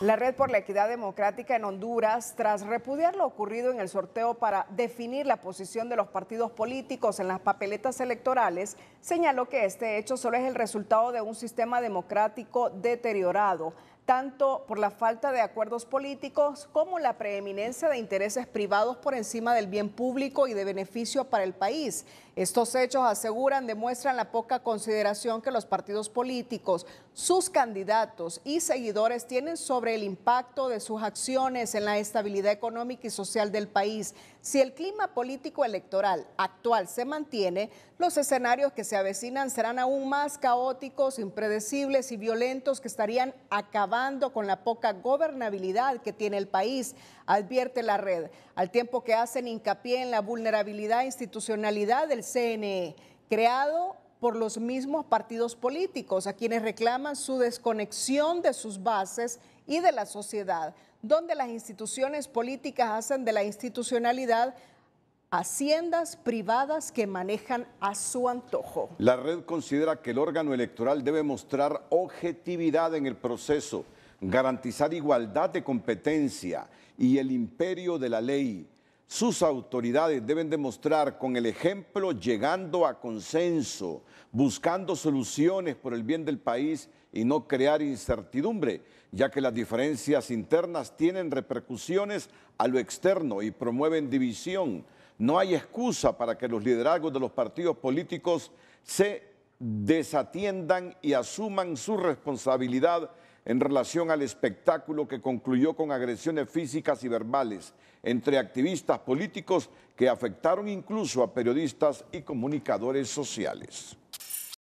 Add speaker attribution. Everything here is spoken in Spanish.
Speaker 1: La Red por la Equidad Democrática en Honduras, tras repudiar lo ocurrido en el sorteo para definir la posición de los partidos políticos en las papeletas electorales, señaló que este hecho solo es el resultado de un sistema democrático deteriorado tanto por la falta de acuerdos políticos como la preeminencia de intereses privados por encima del bien público y de beneficio para el país. Estos hechos aseguran, demuestran la poca consideración que los partidos políticos, sus candidatos y seguidores tienen sobre el impacto de sus acciones en la estabilidad económica y social del país. Si el clima político electoral actual se mantiene, los escenarios que se avecinan serán aún más caóticos, impredecibles y violentos que estarían acabando con la poca gobernabilidad que tiene el país, advierte la red, al tiempo que hacen hincapié en la vulnerabilidad e institucionalidad del CNE, creado por los mismos partidos políticos, a quienes reclaman su desconexión de sus bases y de la sociedad, donde las instituciones políticas hacen de la institucionalidad haciendas privadas que manejan a su antojo.
Speaker 2: La red considera que el órgano electoral debe mostrar objetividad en el proceso, garantizar igualdad de competencia y el imperio de la ley. Sus autoridades deben demostrar con el ejemplo llegando a consenso, buscando soluciones por el bien del país y no crear incertidumbre, ya que las diferencias internas tienen repercusiones a lo externo y promueven división. No hay excusa para que los liderazgos de los partidos políticos se desatiendan y asuman su responsabilidad en relación al espectáculo que concluyó con agresiones físicas y verbales entre activistas políticos que afectaron incluso a periodistas y comunicadores sociales.